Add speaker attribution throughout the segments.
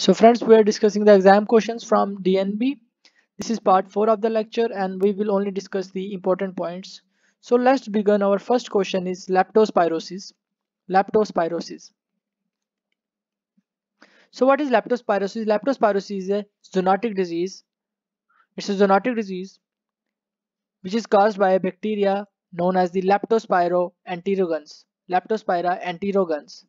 Speaker 1: So friends, we are discussing the exam questions from DNB. This is part 4 of the lecture and we will only discuss the important points. So let's begin. Our first question is leptospirosis. Leptospirosis. So what is leptospirosis? Leptospirosis is a zoonotic disease. It's a zoonotic disease which is caused by a bacteria known as the Leptospira enterogans. Leptospira enterogans.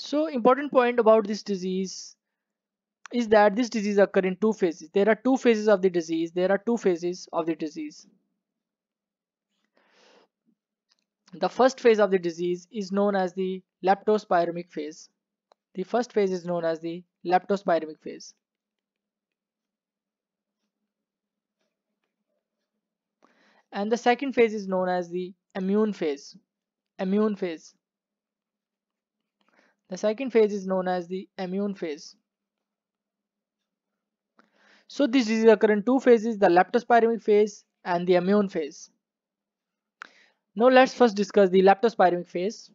Speaker 1: so important point about this disease is that this disease occur in two phases there are two phases of the disease there are two phases of the disease the first phase of the disease is known as the leptospiromic phase the first phase is known as the leptospiromic phase and the second phase is known as the immune phase immune phase the second phase is known as the immune phase. So this disease occurs in two phases, the leptospiramic phase and the immune phase. Now let's first discuss the leptospiramic phase.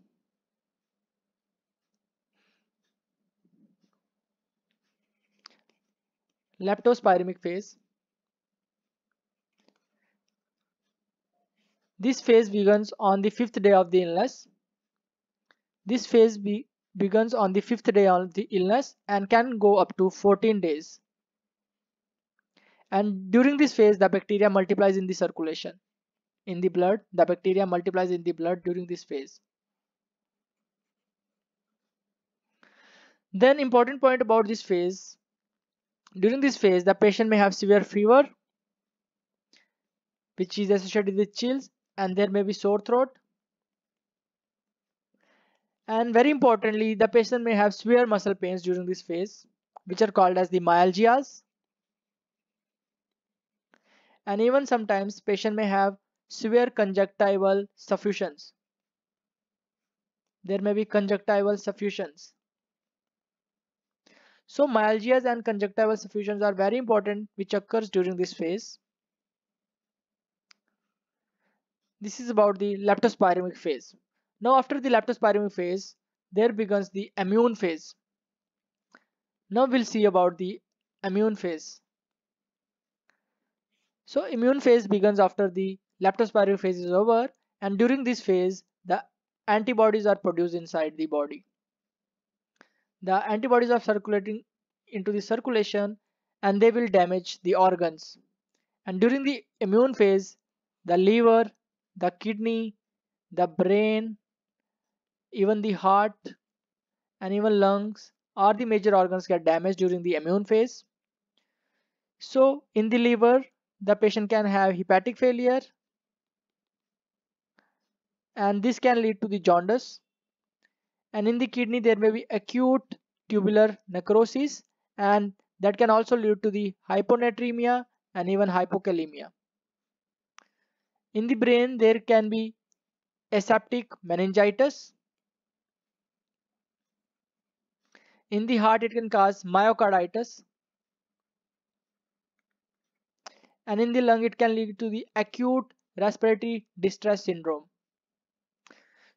Speaker 1: Leptospiramic phase. This phase begins on the fifth day of the illness. This phase be begins on the fifth day of the illness and can go up to 14 days. And during this phase, the bacteria multiplies in the circulation. In the blood, the bacteria multiplies in the blood during this phase. Then important point about this phase. During this phase, the patient may have severe fever, which is associated with chills, and there may be sore throat, and very importantly, the patient may have severe muscle pains during this phase, which are called as the myalgias. And even sometimes patient may have severe conjunctival suffusions. There may be conjunctival suffusions. So myalgias and conjunctival suffusions are very important which occurs during this phase. This is about the leptospiremic phase. Now after the leptospiromy phase, there begins the immune phase. Now we'll see about the immune phase. So immune phase begins after the leptospiromy phase is over and during this phase the antibodies are produced inside the body. The antibodies are circulating into the circulation and they will damage the organs. And during the immune phase, the liver, the kidney, the brain, even the heart and even lungs or the major organs get damaged during the immune phase. So in the liver, the patient can have hepatic failure and this can lead to the jaundice. And in the kidney, there may be acute tubular necrosis and that can also lead to the hyponatremia and even hypokalemia. In the brain, there can be aseptic meningitis In the heart, it can cause myocarditis. And in the lung, it can lead to the acute respiratory distress syndrome.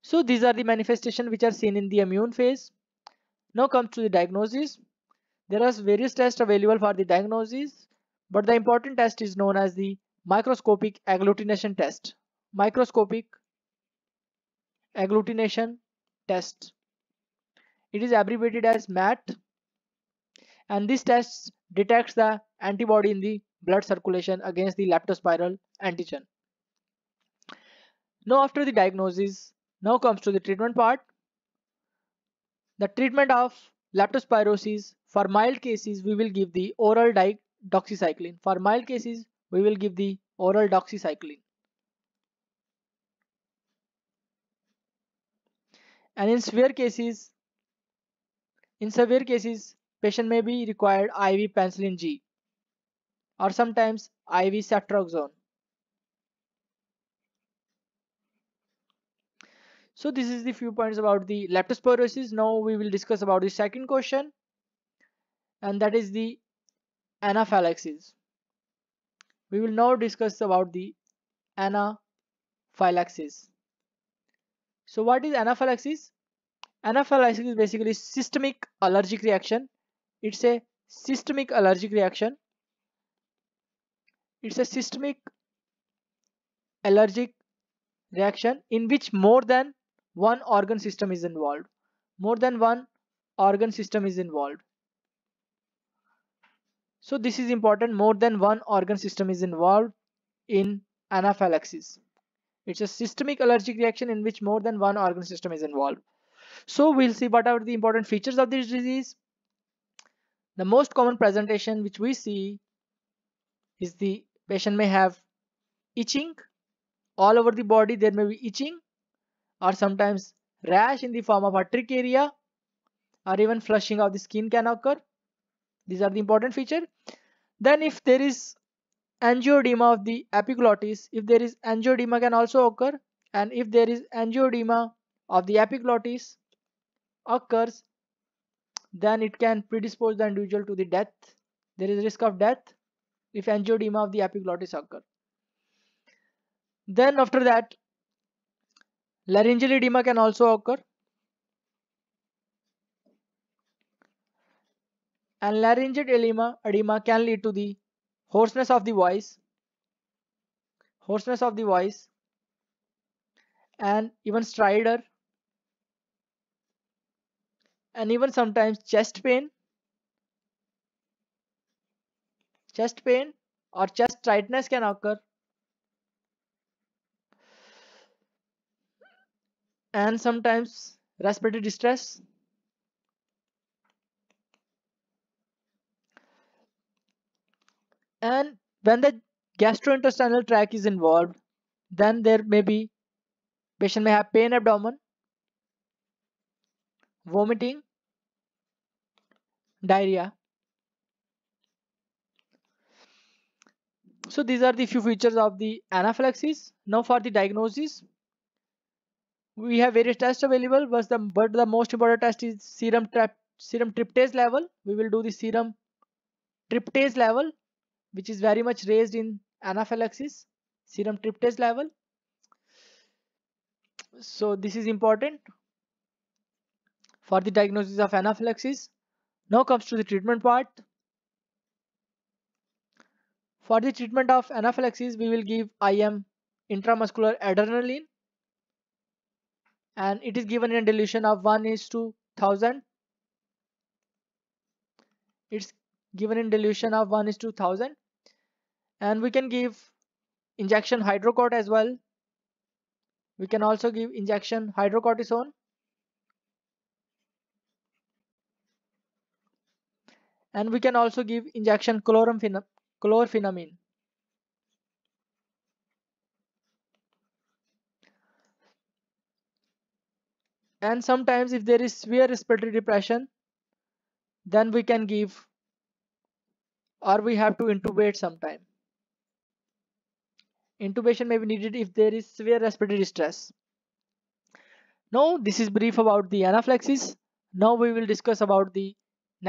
Speaker 1: So these are the manifestations which are seen in the immune phase. Now comes to the diagnosis. There are various tests available for the diagnosis, but the important test is known as the microscopic agglutination test. Microscopic agglutination test. It is abbreviated as MAT and this test detects the antibody in the blood circulation against the leptospiral antigen. Now after the diagnosis, now comes to the treatment part. The treatment of leptospirosis for mild cases we will give the oral doxycycline. For mild cases we will give the oral doxycycline. And in severe cases in severe cases, patient may be required IV penicillin G or sometimes IV ceftriaxone. So this is the few points about the leptospirosis. Now we will discuss about the second question and that is the anaphylaxis. We will now discuss about the anaphylaxis. So what is anaphylaxis? Anaphylaxis is basically systemic allergic reaction. It's a systemic allergic reaction. It's a systemic allergic reaction in which more than one organ system is involved. More than one organ system is involved. So this is important. More than one organ system is involved in anaphylaxis. It's a systemic allergic reaction in which more than one organ system is involved. So we'll see what are the important features of this disease. The most common presentation which we see is the patient may have itching all over the body there may be itching or sometimes rash in the form of arteric area or even flushing of the skin can occur these are the important feature then if there is angioedema of the epiglottis if there is angioedema can also occur and if there is angioedema of the epiglottis occurs then it can predispose the individual to the death there is risk of death if angioedema of the epiglottis occur then after that laryngeal edema can also occur and laryngeal edema, edema can lead to the hoarseness of the voice hoarseness of the voice and even stridor and even sometimes chest pain chest pain or chest tightness can occur and sometimes respiratory distress and when the gastrointestinal tract is involved then there may be patient may have pain abdomen vomiting, diarrhea. So these are the few features of the anaphylaxis. Now for the diagnosis, we have various tests available, but the, but the most important test is serum, serum tryptase level. We will do the serum tryptase level, which is very much raised in anaphylaxis, serum tryptase level. So this is important for the diagnosis of anaphylaxis. Now comes to the treatment part. For the treatment of anaphylaxis, we will give IM intramuscular adrenaline and it is given in a dilution of 1 is to 1000. It's given in dilution of 1 is to 1000 and we can give injection hydrocort as well. We can also give injection hydrocortisone and we can also give injection chlorophenamine. chlorphenamine and sometimes if there is severe respiratory depression then we can give or we have to intubate sometime intubation may be needed if there is severe respiratory distress now this is brief about the anaphylaxis now we will discuss about the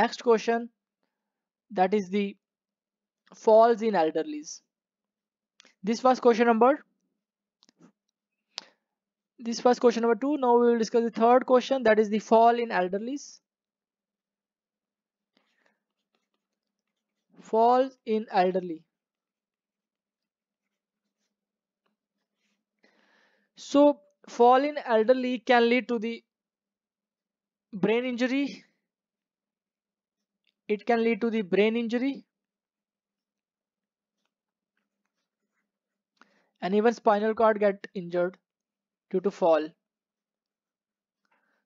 Speaker 1: next question that is the falls in elderlies this was question number this was question number two now we will discuss the third question that is the fall in elderlies falls in elderly so fall in elderly can lead to the brain injury it can lead to the brain injury and even spinal cord get injured due to fall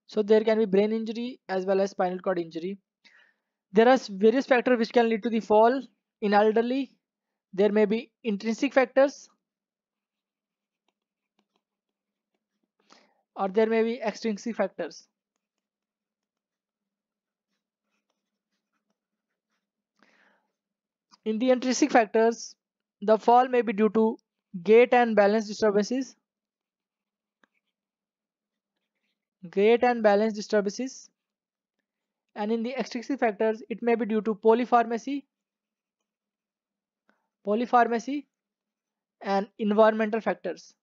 Speaker 1: so there can be brain injury as well as spinal cord injury there are various factors which can lead to the fall in elderly there may be intrinsic factors or there may be extrinsic factors In the intrinsic factors, the fall may be due to gate and balance disturbances, gate and balance disturbances, and in the extrinsic factors, it may be due to polypharmacy, polypharmacy, and environmental factors.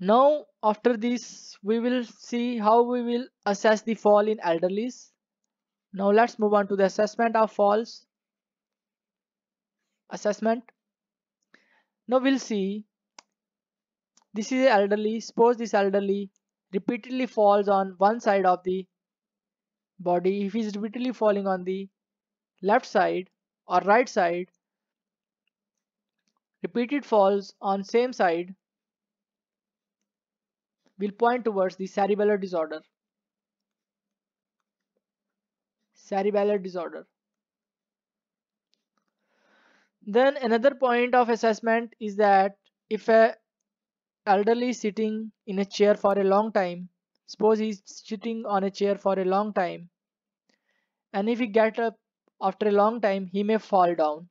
Speaker 1: now after this we will see how we will assess the fall in elderlies now let's move on to the assessment of falls assessment now we'll see this is elderly suppose this elderly repeatedly falls on one side of the body if he is repeatedly falling on the left side or right side repeated falls on same side will point towards the cerebellar disorder. Cerebellar disorder. Then another point of assessment is that if a elderly sitting in a chair for a long time, suppose he's sitting on a chair for a long time, and if he get up after a long time, he may fall down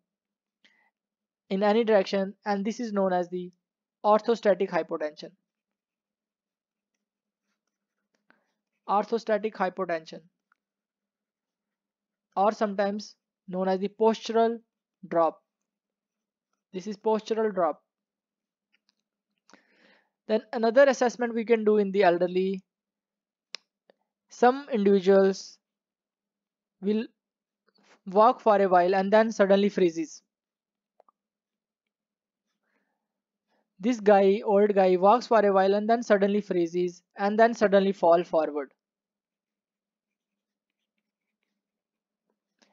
Speaker 1: in any direction and this is known as the orthostatic hypotension. orthostatic hypotension or sometimes known as the postural drop. This is postural drop. Then another assessment we can do in the elderly. Some individuals will walk for a while and then suddenly freezes. This guy, old guy, walks for a while and then suddenly freezes and then suddenly fall forward.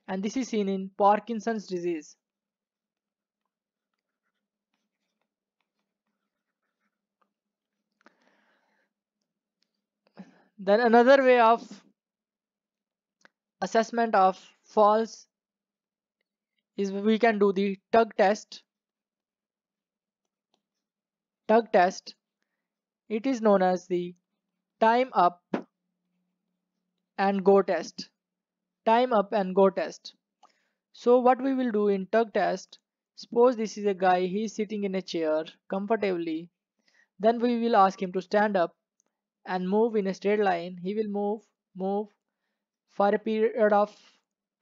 Speaker 1: and this is seen in Parkinson's disease. Then another way of assessment of false is we can do the tug test. Tug test, it is known as the time up and go test time up and go test. So what we will do in tug test, suppose this is a guy, he is sitting in a chair comfortably. Then we will ask him to stand up and move in a straight line. He will move, move for a period of,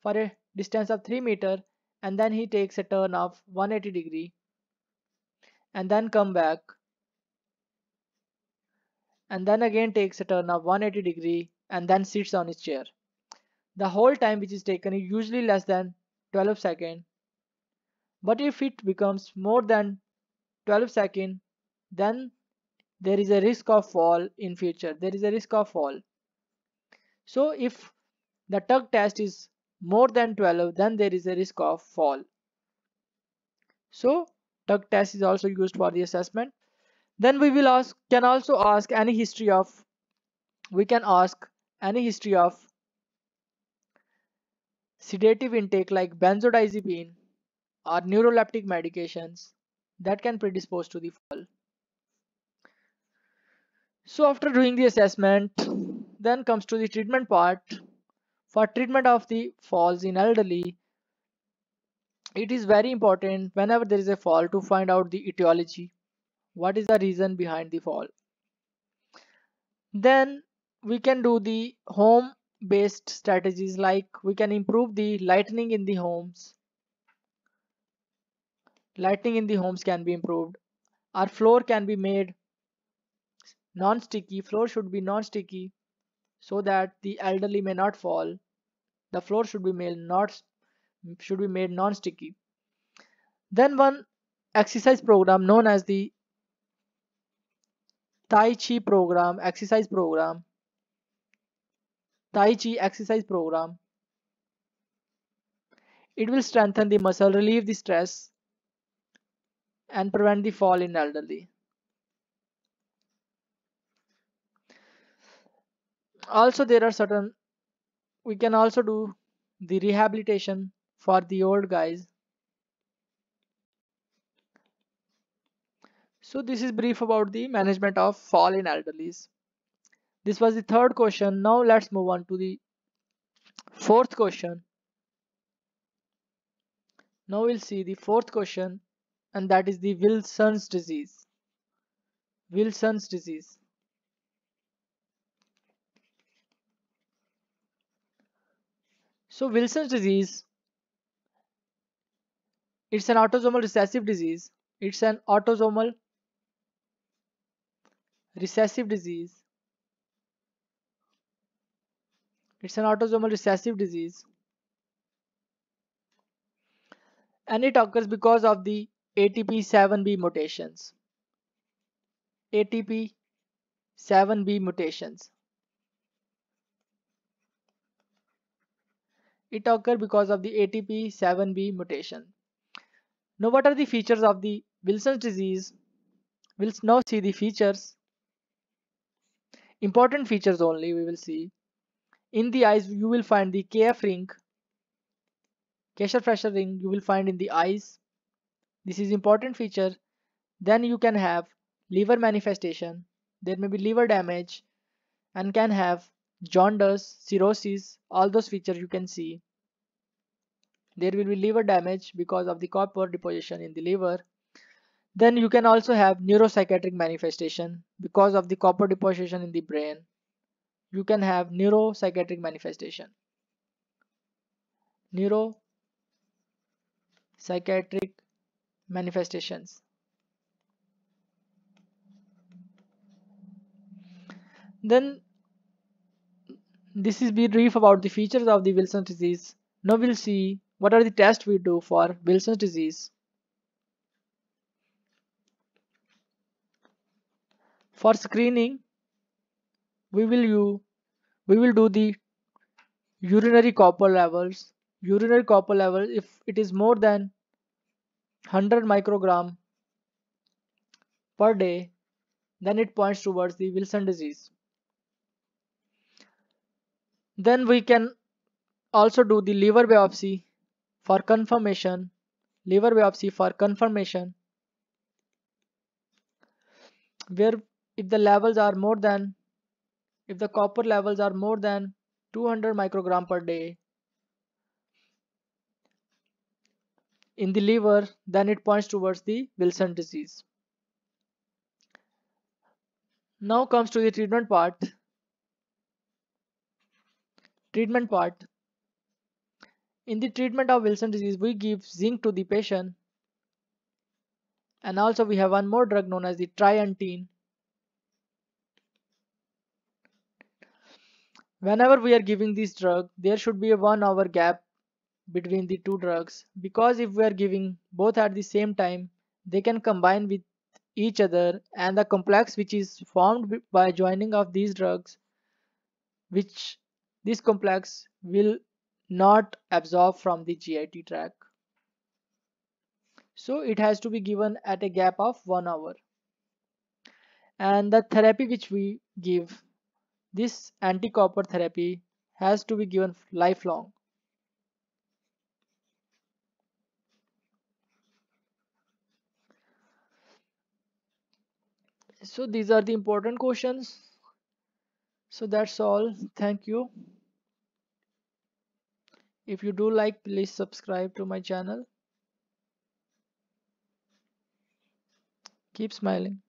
Speaker 1: for a distance of 3 meter and then he takes a turn of 180 degree and then come back and then again takes a turn of 180 degree and then sits on his chair the whole time which is taken is usually less than 12 second but if it becomes more than 12 second then there is a risk of fall in future there is a risk of fall so if the tug test is more than 12 then there is a risk of fall so tug test is also used for the assessment then we will ask can also ask any history of we can ask any history of Sedative intake like benzodiazepine or neuroleptic medications that can predispose to the fall. So after doing the assessment, then comes to the treatment part. For treatment of the falls in elderly, it is very important whenever there is a fall to find out the etiology. What is the reason behind the fall? Then we can do the home based strategies like we can improve the lighting in the homes lighting in the homes can be improved our floor can be made non-sticky floor should be non-sticky so that the elderly may not fall the floor should be made not should be made non-sticky then one exercise program known as the tai chi program exercise program Tai Chi exercise program. It will strengthen the muscle, relieve the stress and prevent the fall in elderly. Also there are certain, we can also do the rehabilitation for the old guys. So this is brief about the management of fall in elderlies. This was the third question. Now let's move on to the fourth question. Now we'll see the fourth question and that is the Wilson's disease. Wilson's disease. So Wilson's disease, it's an autosomal recessive disease. It's an autosomal recessive disease It's an autosomal recessive disease. And it occurs because of the ATP7B mutations. ATP7B mutations. It occurs because of the ATP7B mutation. Now what are the features of the Wilson's disease? We'll now see the features. Important features only we will see in the eyes you will find the kf ring kesher pressure ring you will find in the eyes this is important feature then you can have liver manifestation there may be liver damage and can have jaundice cirrhosis all those features you can see there will be liver damage because of the copper deposition in the liver then you can also have neuropsychiatric manifestation because of the copper deposition in the brain you can have neuropsychiatric manifestation neuropsychiatric manifestations then this is brief about the features of the Wilson's disease now we'll see what are the tests we do for Wilson's disease for screening we will you we will do the urinary copper levels urinary copper level if it is more than 100 microgram per day then it points towards the Wilson disease then we can also do the liver biopsy for confirmation liver biopsy for confirmation where if the levels are more than if the copper levels are more than 200 microgram per day in the liver then it points towards the Wilson disease. Now comes to the treatment part. Treatment part. In the treatment of Wilson disease we give zinc to the patient and also we have one more drug known as the trientine whenever we are giving this drug there should be a one hour gap between the two drugs because if we are giving both at the same time they can combine with each other and the complex which is formed by joining of these drugs which this complex will not absorb from the GIT tract. So it has to be given at a gap of 1 hour. And the therapy which we give this anti-copper therapy has to be given lifelong. So these are the important questions. So that's all. Thank you. If you do like, please subscribe to my channel. Keep smiling.